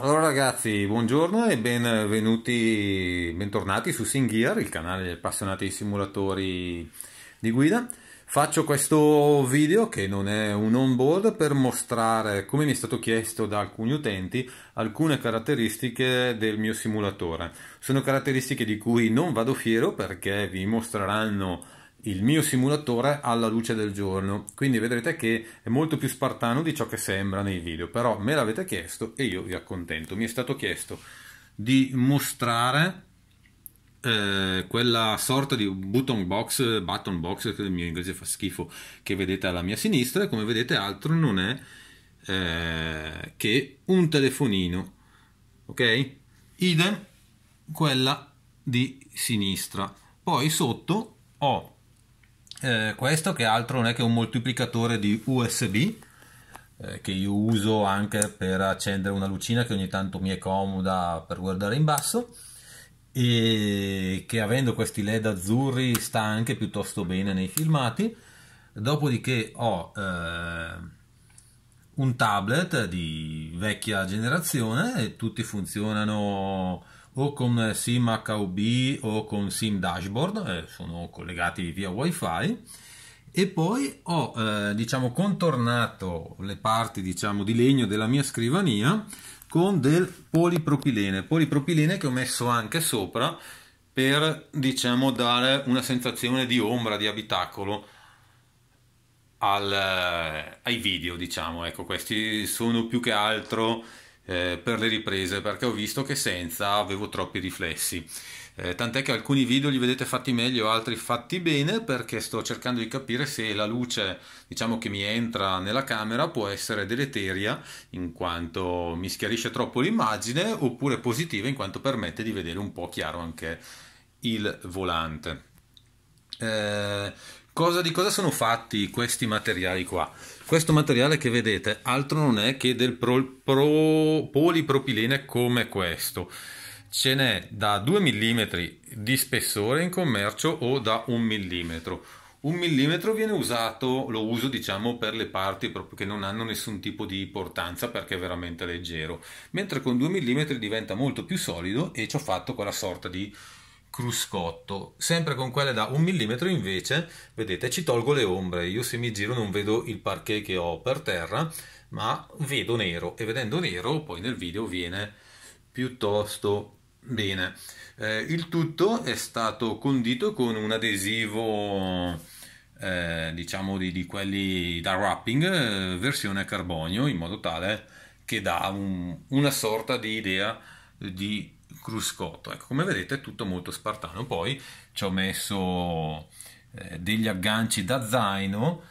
Allora ragazzi, buongiorno e benvenuti, bentornati su Singhear, il canale degli appassionati di simulatori di guida. Faccio questo video che non è un onboard per mostrare, come mi è stato chiesto da alcuni utenti, alcune caratteristiche del mio simulatore. Sono caratteristiche di cui non vado fiero perché vi mostreranno il mio simulatore alla luce del giorno quindi vedrete che è molto più spartano di ciò che sembra nei video però me l'avete chiesto e io vi accontento mi è stato chiesto di mostrare eh, quella sorta di button box button box che il mio inglese fa schifo che vedete alla mia sinistra e come vedete altro non è eh, che un telefonino ok idem quella di sinistra poi sotto ho eh, questo che altro non è che un moltiplicatore di USB eh, che io uso anche per accendere una lucina che ogni tanto mi è comoda per guardare in basso e che avendo questi led azzurri sta anche piuttosto bene nei filmati dopodiché ho eh, un tablet di vecchia generazione e tutti funzionano o con SIM HUB o con SIM Dashboard, eh, sono collegati via WiFi. E poi ho eh, diciamo contornato le parti diciamo di legno della mia scrivania con del polipropilene, polipropilene che ho messo anche sopra per diciamo dare una sensazione di ombra, di abitacolo al, eh, ai video, diciamo, ecco, questi sono più che altro eh, per le riprese perché ho visto che senza avevo troppi riflessi. Eh, tant'è che alcuni video li vedete fatti meglio, altri fatti bene perché sto cercando di capire se la luce diciamo che mi entra nella camera può essere deleteria in quanto mi schiarisce troppo l'immagine oppure positiva in quanto permette di vedere un po' chiaro anche il volante. Eh, Cosa, di cosa sono fatti questi materiali qua? Questo materiale che vedete altro non è che del pro, pro, polipropilene come questo. Ce n'è da 2 mm di spessore in commercio o da 1 mm. Un millimetro viene usato, lo uso diciamo per le parti proprio che non hanno nessun tipo di importanza perché è veramente leggero, mentre con 2 mm diventa molto più solido e ci ho fatto quella sorta di cruscotto sempre con quelle da un millimetro invece vedete ci tolgo le ombre io se mi giro non vedo il parquet che ho per terra ma vedo nero e vedendo nero poi nel video viene piuttosto bene eh, il tutto è stato condito con un adesivo eh, diciamo di, di, quelli da wrapping eh, versione carbonio in modo tale che dà un, una sorta di idea di cruscotto. Ecco, come vedete è tutto molto spartano. Poi ci ho messo eh, degli agganci da zaino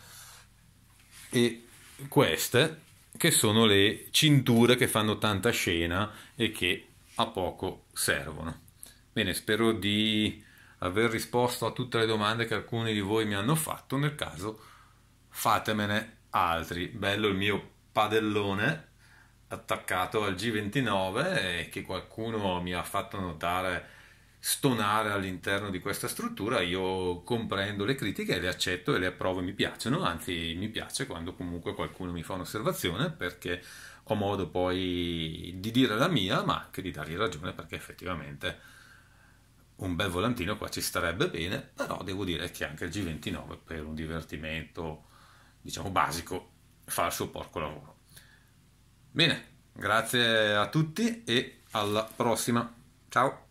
e queste che sono le cinture che fanno tanta scena e che a poco servono. Bene, spero di aver risposto a tutte le domande che alcuni di voi mi hanno fatto, nel caso fatemene altri. Bello il mio padellone attaccato al G29 e che qualcuno mi ha fatto notare stonare all'interno di questa struttura, io comprendo le critiche, le accetto e le approvo e mi piacciono, anzi mi piace quando comunque qualcuno mi fa un'osservazione perché ho modo poi di dire la mia, ma anche di dargli ragione perché effettivamente un bel volantino qua ci starebbe bene, però devo dire che anche il G29 per un divertimento diciamo basico fa il suo porco lavoro. Bene, grazie a tutti e alla prossima. Ciao.